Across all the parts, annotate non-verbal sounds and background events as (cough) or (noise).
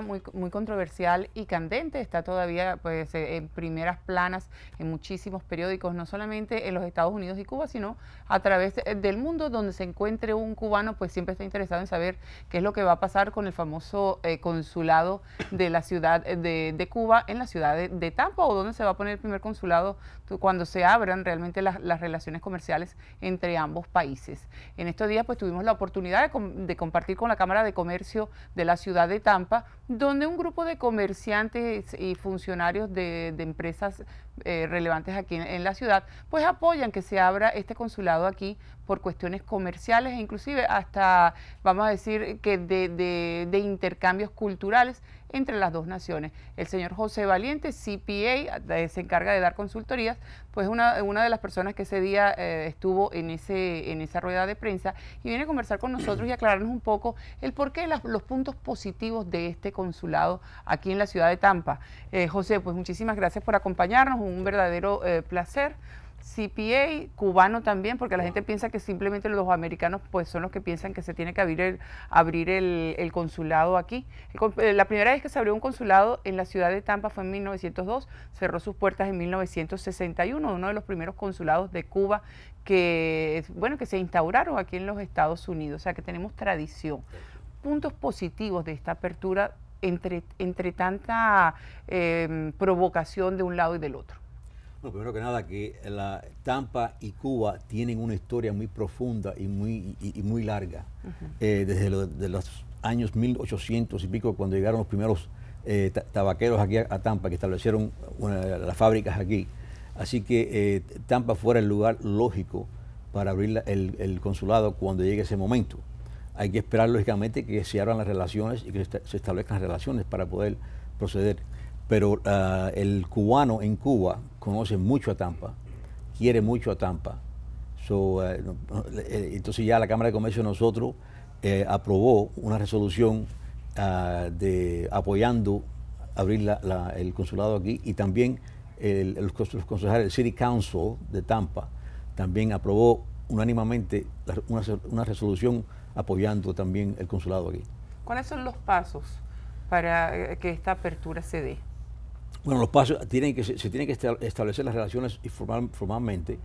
muy, controversial y candente, está todavía pues, eh, en primeras planas en muchísimos periódicos, no solamente en los Estados Unidos y Cuba, sino a través eh, del mundo donde se encuentre un cubano, pues siempre está interesado en saber qué es lo que va a pasar con el famoso eh, consulado de la ciudad de, Cuba en la ciudad de, Tampa o dónde se va a poner el primer consulado cuando se abran realmente las, relaciones comerciales entre ambos países. En estos días pues tuvimos la oportunidad de, compartir con la Cámara de Comercio de la ciudad de Tampa donde un grupo de comerciantes y funcionarios de, empresas eh, relevantes aquí en, la ciudad, pues apoyan que se abra este consulado aquí por cuestiones comerciales e inclusive hasta, vamos a decir, que de intercambios culturales entre las dos naciones. El señor José Valiente, CPA, se encarga de dar consultorías, pues una, de las personas que ese día eh, estuvo en, ese, en esa rueda de prensa y viene a conversar con nosotros y (clears throat) aclararnos un poco el porqué, qué los puntos positivos de este consulado aquí en la ciudad de Tampa. Eh, José, pues muchísimas gracias por acompañarnos, un verdadero eh, placer. CPA, cubano también, porque la gente piensa que simplemente los americanos pues son los que piensan que se tiene que abrir el, abrir el, consulado aquí. Eh, la primera vez que se abrió un consulado en la ciudad de Tampa fue en 1902, cerró sus puertas en 1961, uno de los primeros consulados de Cuba que, bueno, que se instauraron aquí en los Estados Unidos, o sea que tenemos tradición. Puntos positivos de esta apertura entre, entre tanta em, provocación de un lado y del otro primero que nada, que Tampa y Cuba tienen una historia muy profunda y muy, muy larga. Eh, desde los años 1800 y pico, cuando llegaron los primeros eh, tabaqueros aquí a, Tampa, que establecieron las fábricas aquí. Así que eh, Tampa fuera el lugar lógico para abrir el, el, consulado cuando llegue ese momento. Hay que esperar, lógicamente, que se abran las relaciones y que se, establezcan relaciones para poder proceder pero ah, el cubano en Cuba conoce mucho a Tampa, quiere mucho a Tampa. Ah, eh, entonces ya la Cámara de Comercio de nosotros eh, aprobó una resolución ah, de apoyando abrir el consulado aquí y también el, los concejales del City Council de Tampa también aprobó unánimamente una resolución apoyando también el consulado aquí. ¿Cuáles son los pasos para eh, que esta apertura se dé? Bueno, los pasos tienen que, se, tienen que establecer las relaciones formal, formalmente.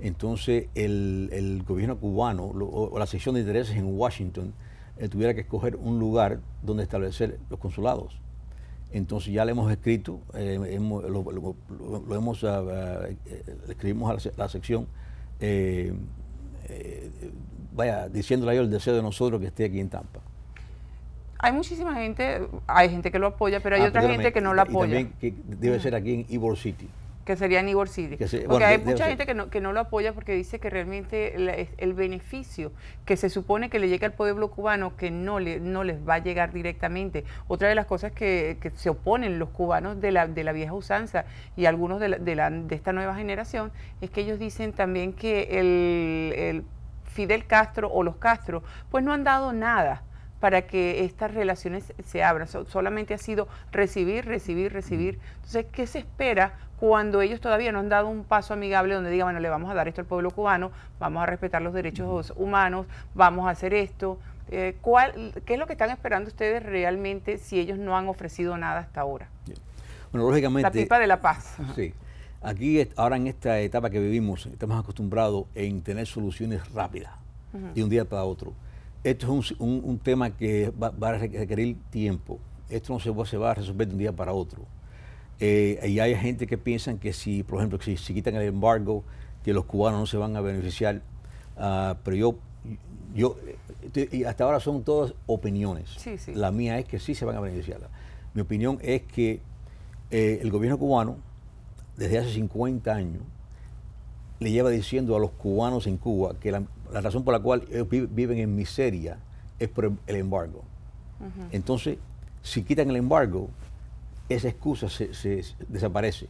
Entonces, el, gobierno cubano o la sección de intereses en Washington eh, tuviera que escoger un lugar donde establecer los consulados. Entonces ya le hemos escrito, eh, lo, hemos, ah, ah, eh, escribimos a la, sección, vaya, diciéndole a el deseo de nosotros que esté aquí en Tampa hay muchísima gente, hay gente que lo apoya, pero hay ah, otra gente que no lo apoya. que debe ser aquí en Ivor City. Que sería en Ivor City. porque hay mucha gente que no, lo apoya porque dice que realmente el beneficio que se supone que le llega al pueblo cubano que no, le, no les va a llegar directamente. Otra de las cosas que, se oponen los cubanos de la, vieja usanza y algunos de, esta nueva generación es que ellos dicen también que el, el Fidel Castro o los Castro pues no han dado nada para que estas relaciones se abran. solamente ha sido recibir, recibir, recibir. Entonces, ¿qué se espera cuando ellos todavía no han dado un paso amigable donde digan, bueno, le vamos a dar esto al pueblo cubano, vamos a respetar los derechos humanos, vamos a hacer esto? Eh, ¿Qué es lo que están esperando ustedes realmente si ellos no han ofrecido nada hasta ahora? Bueno, lógicamente... La pipa de la paz. (laughs) Sí. Aquí, ahora en esta etapa que vivimos, estamos acostumbrados en tener soluciones rápidas, y de un día para otro. Esto es un, tema que va, a requerir tiempo. Esto no se va, a resolver de un día para otro. Eh, y hay gente que piensa que si, por ejemplo, si, si quitan el embargo, que los cubanos no se van a beneficiar. Ah, pero yo, yo eh, y hasta ahora son todas opiniones. La mía es que sí se van a beneficiar. Mi opinión es que eh, el gobierno cubano, desde hace 50 años, le lleva diciendo a los cubanos en Cuba que la, la razón por la cual ellos viven en miseria es por em-, el embargo. Entonces, si quitan el embargo, esa excusa se, desaparece.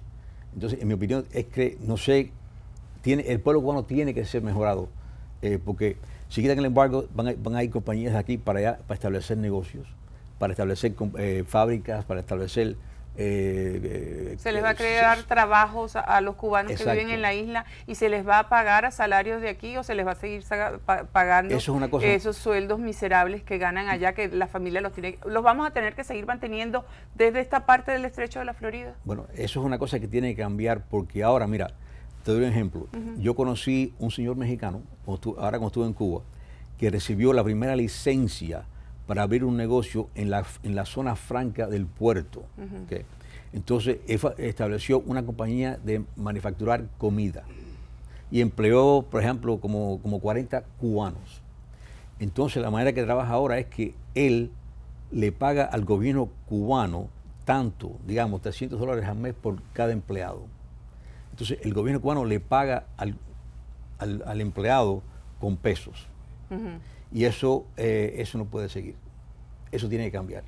Entonces, en mi opinión, es que, no sé, tiene, el pueblo cubano tiene que ser mejorado, eh, porque si quitan el embargo, van a, ir compañías de aquí para allá para establecer negocios, para establecer eh, fábricas, para establecer eh, se les va a pues, crear trabajos a, los cubanos que viven en la isla y se les va a pagar a salarios de aquí o se les va a seguir pagando esos sueldos miserables que ganan allá que la familia los tiene los vamos a tener que seguir manteniendo desde esta parte del estrecho de la Florida. Bueno, eso es una cosa que tiene que cambiar porque ahora, mira, te doy un ejemplo. Yo conocí un señor mexicano, ahora cuando estuve en Cuba, que recibió la primera licencia para abrir un negocio en la, en la zona franca del puerto. Entonces estableció una compañía de manufacturar comida y empleó, por ejemplo, como, como 40 cubanos. Entonces la manera que trabaja ahora es que él le paga al gobierno cubano tanto, digamos, 300 dólares al mes por cada empleado. Entonces el gobierno cubano le paga al, empleado con pesos. Y eso, eh, eso no puede seguir. Eso tiene que cambiar.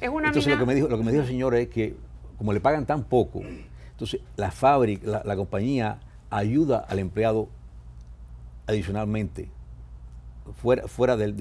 Entonces que me dijo, lo que me dijo el señor es que como le pagan tan poco, entonces la fábrica, la, compañía ayuda al empleado adicionalmente, fuera, fuera del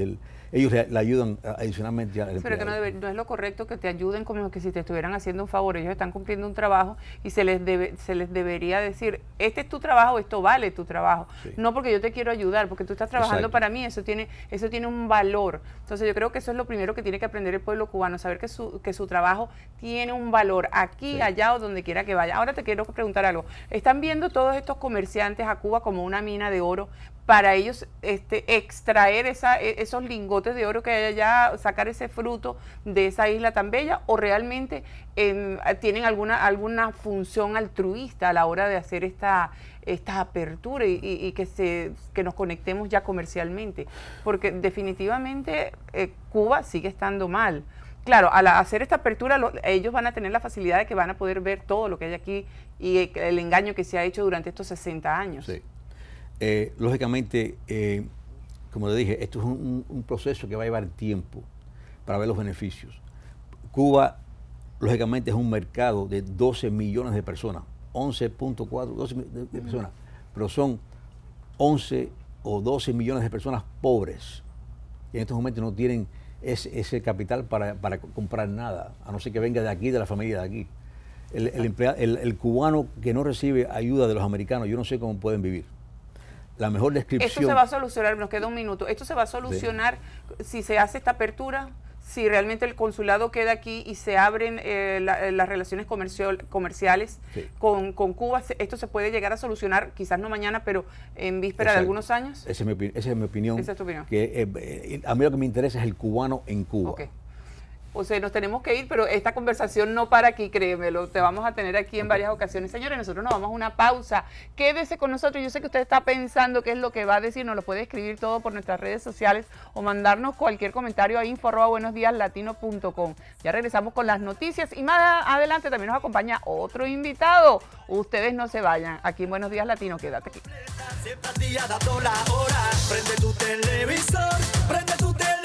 ellos le ayudan eh, adicionalmente al empleado. Pero no, es lo correcto que te ayuden como que si te estuvieran haciendo un favor, ellos están cumpliendo un trabajo y se les, se les debería decir, este es tu trabajo, esto vale tu trabajo. No porque yo te quiero ayudar, porque tú estás trabajando para mí, eso tiene, eso tiene un valor. Entonces yo creo que eso es lo primero que tiene que aprender el pueblo cubano, saber que su, que su trabajo tiene un valor aquí, allá o donde quiera que vaya. Ahora te quiero preguntar algo. ¿Están viendo todos estos comerciantes a Cuba como una mina de oro? para ellos este, extraer esa, e, esos lingotes de oro que hay allá, sacar ese fruto de esa isla tan bella, o realmente em, tienen alguna, alguna función altruista a la hora de hacer esta, esta apertura y, que, se, nos conectemos ya comercialmente, porque definitivamente eh, Cuba sigue estando mal claro, al hacer esta apertura, ellos van a tener la facilidad de que van a poder ver todo lo que hay aquí y eh, el, engaño que se ha hecho durante estos 60 años. Sí. Eh, lógicamente, eh, como le dije, esto es un, proceso que va a llevar tiempo para ver los beneficios. Cuba, lógicamente, es un mercado de 12 millones de personas, 11.4, millones de personas, pero son 11 o 12 millones de personas pobres, que en estos momentos no tienen ese, capital para, comprar nada, a no ser que venga de aquí, de la familia de aquí. el cubano que no recibe ayuda de los americanos, yo no sé cómo pueden vivir la mejor descripción. Esto se va a solucionar, nos queda un minuto, esto se va a solucionar si se hace esta apertura, si realmente el consulado queda aquí y se abren eh, eh, las relaciones comercial, comerciales con, Cuba, esto se puede llegar a solucionar, quizás no mañana, pero en víspera de algunos años. Esa es mi, esa es mi opinión. Eh, a mí lo que me interesa es el cubano en Cuba. O sea, nos tenemos que ir, pero esta conversación no para aquí, créemelo. Te vamos a tener aquí en varias ocasiones. Señores, nosotros nos vamos a una pausa. Quédese con nosotros. Yo sé que usted está pensando qué es lo que va a decir. Nos lo puede escribir todo por nuestras redes sociales o mandarnos cualquier comentario a info.buenosdiaslatino.com. Ya regresamos con las noticias y más adelante también nos acompaña otro invitado. Ustedes no se vayan. Aquí en Buenos Días Latino, quédate aquí. Prende tu televisor, prende tu televisor